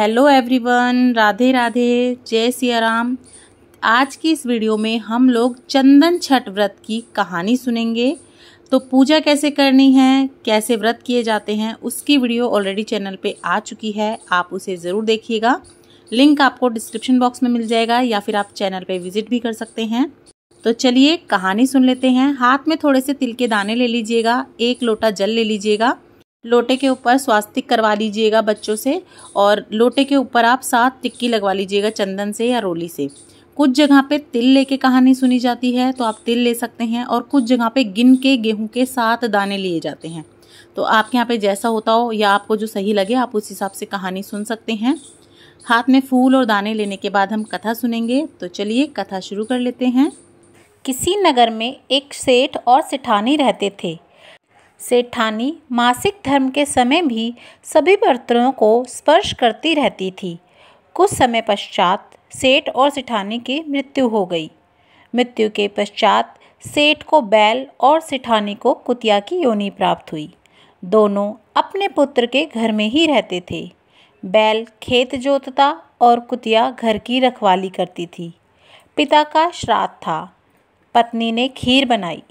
hello everyone Radhe Radhe जय सियाराम आज की इस वीडियो में हम लोग चंदन छठ व्रत की कहानी सुनेंगे तो पूजा कैसे करनी है कैसे व्रत किए जाते हैं उसकी वीडियो ऑलरेडी चैनल पे आ चुकी है आप उसे ज़रूर देखिएगा लिंक आपको डिस्क्रिप्शन बॉक्स में मिल जाएगा या फिर आप चैनल पे विजिट भी कर सकते हैं तो चलिए कहानी सुन लेते हैं हाथ में थोड़े से तिल के दाने ले लीजिएगा एक लोटा जल ले लीजिएगा लोटे के ऊपर स्वास्तिक करवा लीजिएगा बच्चों से और लोटे के ऊपर आप सात टिक्की लगवा लीजिएगा चंदन से या रोली से कुछ जगह पे तिल लेके कहानी सुनी जाती है तो आप तिल ले सकते हैं और कुछ जगह पे गिन के गेहूं के सात दाने लिए जाते हैं तो आपके यहाँ पे जैसा होता हो या आपको जो सही लगे आप उस हिसाब से कहानी सुन सकते हैं हाथ में फूल और दाने लेने के बाद हम कथा सुनेंगे तो चलिए कथा शुरू कर लेते हैं किसी नगर में एक सेठ और सिठानी रहते थे सेठानी मासिक धर्म के समय भी सभी बर्तनों को स्पर्श करती रहती थी कुछ समय पश्चात सेठ और सेठानी की मृत्यु हो गई मृत्यु के पश्चात सेठ को बैल और सेठानी को कुतिया की योनि प्राप्त हुई दोनों अपने पुत्र के घर में ही रहते थे बैल खेत जोतता और कुतिया घर की रखवाली करती थी पिता का श्राद्ध था पत्नी ने खीर बनाई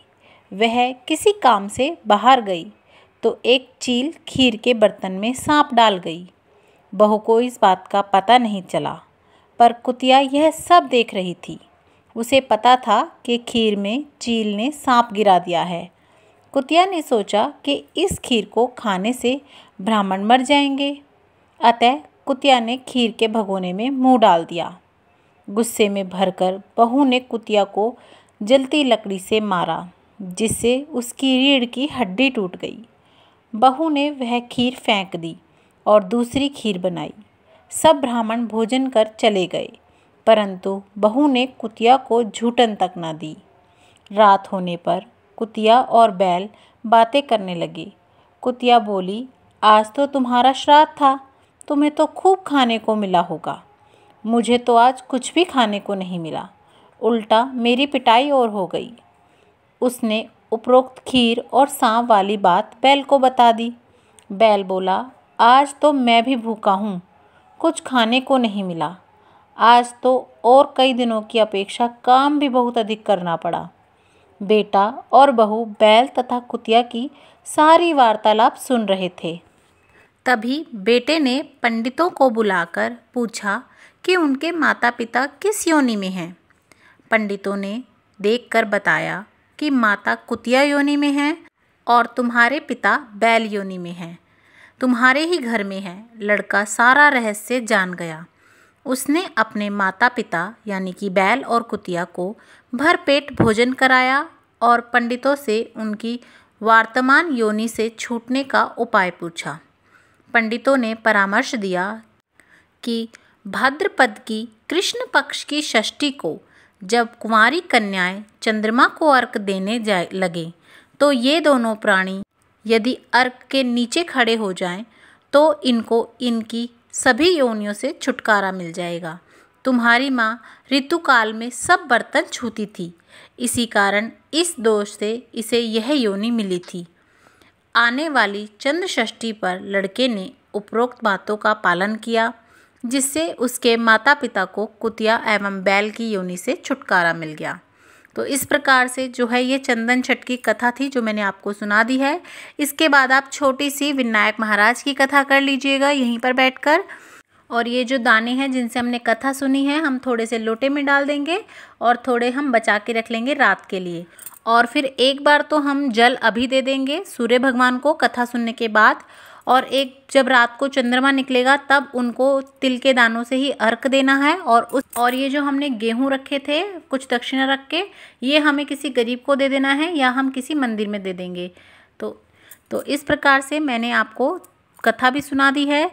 वह किसी काम से बाहर गई तो एक चील खीर के बर्तन में सांप डाल गई बहू को इस बात का पता नहीं चला पर कुतिया यह सब देख रही थी उसे पता था कि खीर में चील ने सांप गिरा दिया है कुतिया ने सोचा कि इस खीर को खाने से ब्राह्मण मर जाएंगे अतः कुतिया ने खीर के भगोने में मुंह डाल दिया गुस्से में भरकर बहू ने कुतिया को जलती लकड़ी से मारा जिससे उसकी रीढ़ की हड्डी टूट गई बहू ने वह खीर फेंक दी और दूसरी खीर बनाई सब ब्राह्मण भोजन कर चले गए परंतु बहू ने कुतिया को झूठन तक ना दी रात होने पर कुतिया और बैल बातें करने लगे कुतिया बोली आज तो तुम्हारा श्राद्ध था तुम्हें तो खूब खाने को मिला होगा मुझे तो आज कुछ भी खाने को नहीं मिला उल्टा मेरी पिटाई और हो गई उसने उपरोक्त खीर और सांप वाली बात बैल को बता दी बैल बोला आज तो मैं भी भूखा हूँ कुछ खाने को नहीं मिला आज तो और कई दिनों की अपेक्षा काम भी बहुत अधिक करना पड़ा बेटा और बहू बैल तथा कुतिया की सारी वार्तालाप सुन रहे थे तभी बेटे ने पंडितों को बुलाकर पूछा कि उनके माता पिता किस योनि में हैं पंडितों ने देखकर बताया कि माता कुतिया योनि में है और तुम्हारे पिता बैल योनि में हैं तुम्हारे ही घर में है लड़का सारा रहस्य जान गया उसने अपने माता पिता यानी कि बैल और कुतिया को भरपेट भोजन कराया और पंडितों से उनकी वर्तमान योनि से छूटने का उपाय पूछा पंडितों ने परामर्श दिया कि भद्रपद की कृष्ण पक्ष की षष्ठी को जब कुमारी कन्याएं चंद्रमा को अर्क देने जाए लगे तो ये दोनों प्राणी यदि अर्क के नीचे खड़े हो जाएं तो इनको इनकी सभी योनियों से छुटकारा मिल जाएगा तुम्हारी माँ ऋतुकाल में सब बर्तन छूती थी इसी कारण इस दोष से इसे यह योनि मिली थी आने वाली चंद्रष्ठी पर लड़के ने उपरोक्त बातों का पालन किया जिससे उसके माता पिता को कुतिया एवं बैल की योनि से छुटकारा मिल गया तो इस प्रकार से जो है ये चंदन छठ की कथा थी जो मैंने आपको सुना दी है इसके बाद आप छोटी सी विनायक महाराज की कथा कर लीजिएगा यहीं पर बैठकर और ये जो दाने हैं जिनसे हमने कथा सुनी है हम थोड़े से लोटे में डाल देंगे और थोड़े हम बचा के रख लेंगे रात के लिए और फिर एक बार तो हम जल अभी दे देंगे सूर्य भगवान को कथा सुनने के बाद और एक जब रात को चंद्रमा निकलेगा तब उनको तिल के दानों से ही अर्क देना है और उस और ये जो हमने गेहूँ रखे थे कुछ दक्षिणा रख के ये हमें किसी गरीब को दे देना है या हम किसी मंदिर में दे देंगे तो तो इस प्रकार से मैंने आपको कथा भी सुना दी है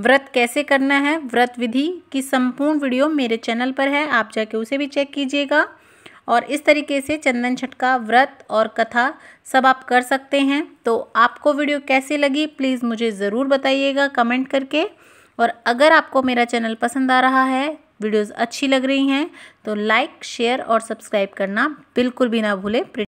व्रत कैसे करना है व्रत विधि की संपूर्ण वीडियो मेरे चैनल पर है आप जाके उसे भी चेक कीजिएगा और इस तरीके से चंदन छठ का व्रत और कथा सब आप कर सकते हैं तो आपको वीडियो कैसी लगी प्लीज़ मुझे ज़रूर बताइएगा कमेंट करके और अगर आपको मेरा चैनल पसंद आ रहा है वीडियोस अच्छी लग रही हैं तो लाइक शेयर और सब्सक्राइब करना बिल्कुल भी ना भूलें